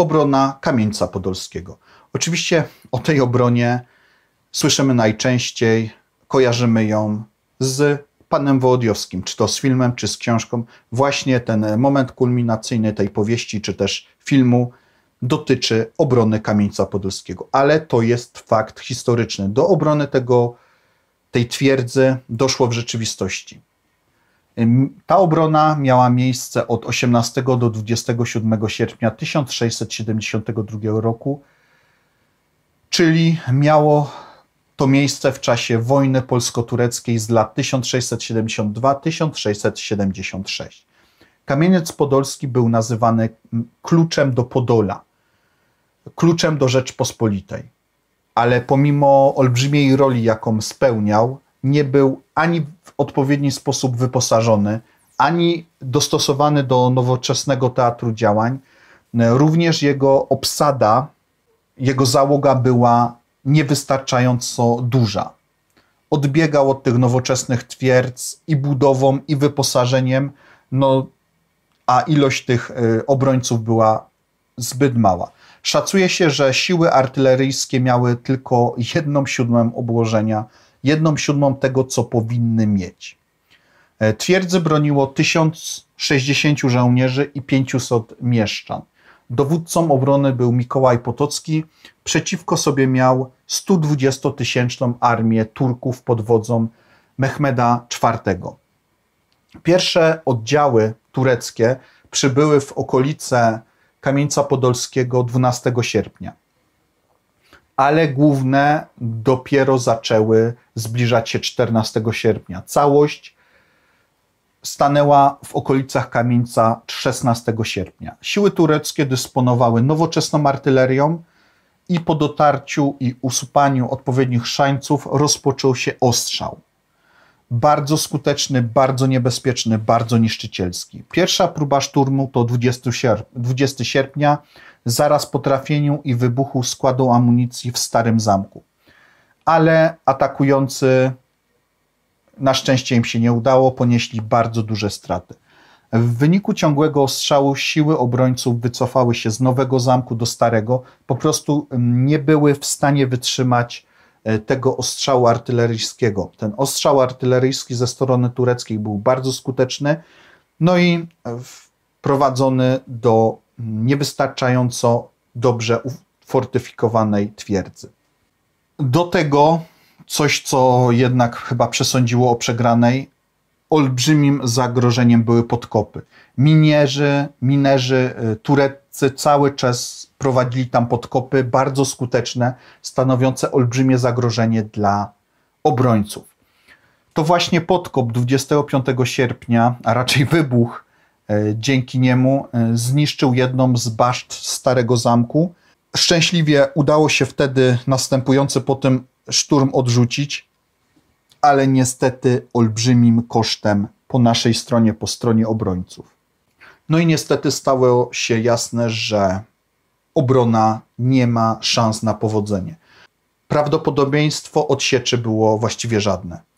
obrona Kamieńca Podolskiego. Oczywiście o tej obronie słyszymy najczęściej, kojarzymy ją z panem Wołodyjowskim, czy to z filmem, czy z książką. Właśnie ten moment kulminacyjny tej powieści, czy też filmu dotyczy obrony Kamieńca Podolskiego. Ale to jest fakt historyczny. Do obrony tego, tej twierdzy doszło w rzeczywistości. Ta obrona miała miejsce od 18 do 27 sierpnia 1672 roku, czyli miało to miejsce w czasie wojny polsko-tureckiej z lat 1672-1676. Kamieniec Podolski był nazywany mm, kluczem do Podola, kluczem do Rzeczpospolitej. Ale pomimo olbrzymiej roli, jaką spełniał, nie był ani w odpowiedni sposób wyposażony, ani dostosowany do nowoczesnego teatru działań. E, również jego obsada, jego załoga była niewystarczająco duża. Odbiegał od tych nowoczesnych twierdz i budową, i wyposażeniem, no, a ilość tych e, obrońców była zbyt mała. Szacuje się, że siły artyleryjskie miały tylko jedną siódmą obłożenia jedną siódmą tego, co powinny mieć. E, twierdzy broniło 1060 żołnierzy i 500 mieszczan. Dowódcą obrony był Mikołaj Potocki. Przeciwko sobie miał 120-tysięczną armię Turków pod wodzą Mehmeda IV. Pierwsze oddziały tureckie przybyły w okolice Kamieńca Podolskiego 12 sierpnia ale główne dopiero zaczęły zbliżać się 14 sierpnia. Całość stanęła w okolicach Kamieńca 16 sierpnia. Siły tureckie dysponowały nowoczesną artylerią i po dotarciu i usupaniu odpowiednich szańców rozpoczął się ostrzał. Bardzo skuteczny, bardzo niebezpieczny, bardzo niszczycielski. Pierwsza próba szturmu to 20 sierpnia zaraz po trafieniu i wybuchu składu amunicji w Starym Zamku. Ale atakujący na szczęście im się nie udało, ponieśli bardzo duże straty. W wyniku ciągłego ostrzału siły obrońców wycofały się z Nowego Zamku do Starego, po prostu mm, nie były w stanie wytrzymać e, tego ostrzału artyleryjskiego. Ten ostrzał artyleryjski ze strony tureckiej był bardzo skuteczny, no i e, prowadzony do niewystarczająco dobrze ufortyfikowanej twierdzy. Do tego coś, co jednak chyba przesądziło o przegranej, olbrzymim zagrożeniem były podkopy. Minierzy, minerzy y, tureccy cały czas prowadzili tam podkopy bardzo skuteczne, stanowiące olbrzymie zagrożenie dla obrońców. To właśnie podkop 25 sierpnia, a raczej wybuch E, dzięki niemu e, zniszczył jedną z baszt Starego Zamku. Szczęśliwie udało się wtedy następujący po tym szturm odrzucić, ale niestety olbrzymim kosztem po naszej stronie, po stronie obrońców. No i niestety stało się jasne, że obrona nie ma szans na powodzenie. Prawdopodobieństwo odsieczy było właściwie żadne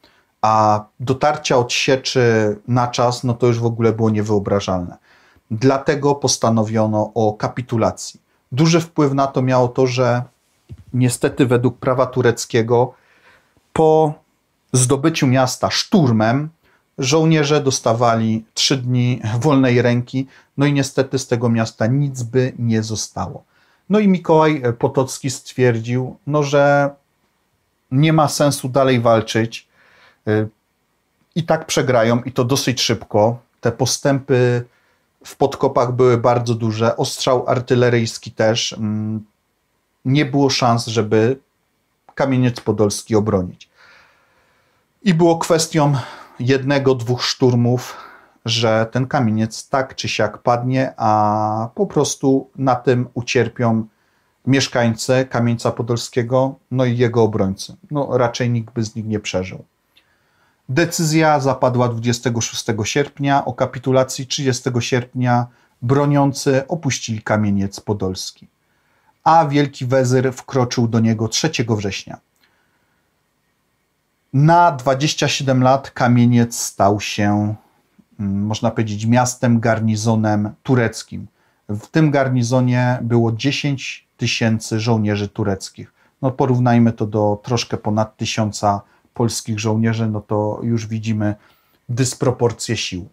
a dotarcia od sieczy na czas, no to już w ogóle było niewyobrażalne. Dlatego postanowiono o kapitulacji. Duży wpływ na to miało to, że niestety według prawa tureckiego po zdobyciu miasta szturmem żołnierze dostawali trzy dni wolnej ręki, no i niestety z tego miasta nic by nie zostało. No i Mikołaj Potocki stwierdził, no, że nie ma sensu dalej walczyć, Y, I tak przegrają i to dosyć szybko. Te postępy w podkopach były bardzo duże, ostrzał artyleryjski też. Mm, nie było szans, żeby Kamieniec Podolski obronić. I było kwestią jednego, dwóch szturmów, że ten kamieniec tak czy siak padnie, a po prostu na tym ucierpią mieszkańcy Kamieńca Podolskiego, no i jego obrońcy. No raczej nikt by z nich nie przeżył. Decyzja zapadła 26 sierpnia o kapitulacji 30 sierpnia. Broniący opuścili kamieniec podolski, a wielki wezyr wkroczył do niego 3 września. Na 27 lat kamieniec stał się, mm, można powiedzieć, miastem, garnizonem tureckim. W tym garnizonie było 10 tysięcy żołnierzy tureckich. No porównajmy to do troszkę ponad tysiąca polskich żołnierzy, no to już widzimy dysproporcję sił.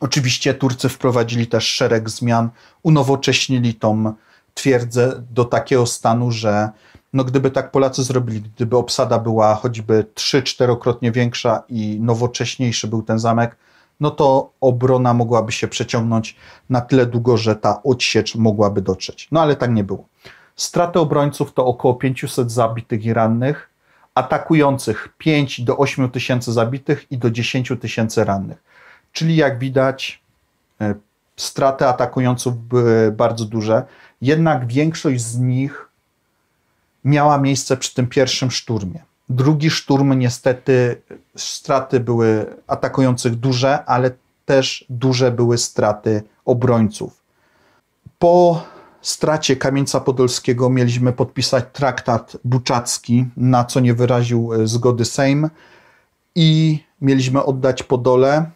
Oczywiście Turcy wprowadzili też szereg zmian, unowocześnili tą twierdzę do takiego stanu, że no gdyby tak Polacy zrobili, gdyby obsada była choćby 3-4-krotnie większa i nowocześniejszy był ten zamek, no to obrona mogłaby się przeciągnąć na tyle długo, że ta odsiecz mogłaby dotrzeć. No ale tak nie było. Straty obrońców to około 500 zabitych i rannych, atakujących 5 do 8 tysięcy zabitych i do 10 tysięcy rannych. Czyli jak widać, e, straty atakujących były bardzo duże, jednak większość z nich miała miejsce przy tym pierwszym szturmie. Drugi szturm, niestety, straty były atakujących duże, ale też duże były straty obrońców. Po stracie Kamieńca Podolskiego mieliśmy podpisać traktat buczacki, na co nie wyraził e, zgody Sejm i mieliśmy oddać Podole,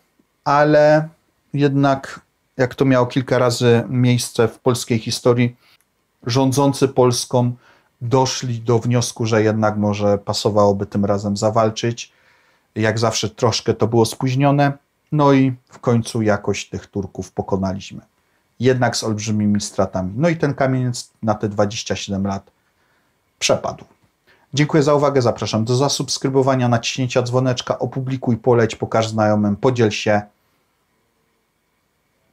ale jednak, jak to miało kilka razy miejsce w polskiej historii, rządzący Polską doszli do wniosku, że jednak może pasowałoby tym razem zawalczyć. Jak zawsze troszkę to było spóźnione, no i w końcu jakoś tych Turków pokonaliśmy jednak z olbrzymimi stratami. No i ten kamieniec na te 27 lat przepadł. Dziękuję za uwagę, zapraszam do zasubskrybowania, naciśnięcia dzwoneczka, opublikuj, poleć, pokaż znajomym, podziel się,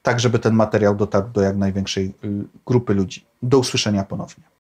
tak żeby ten materiał dotarł do jak największej y, grupy ludzi. Do usłyszenia ponownie.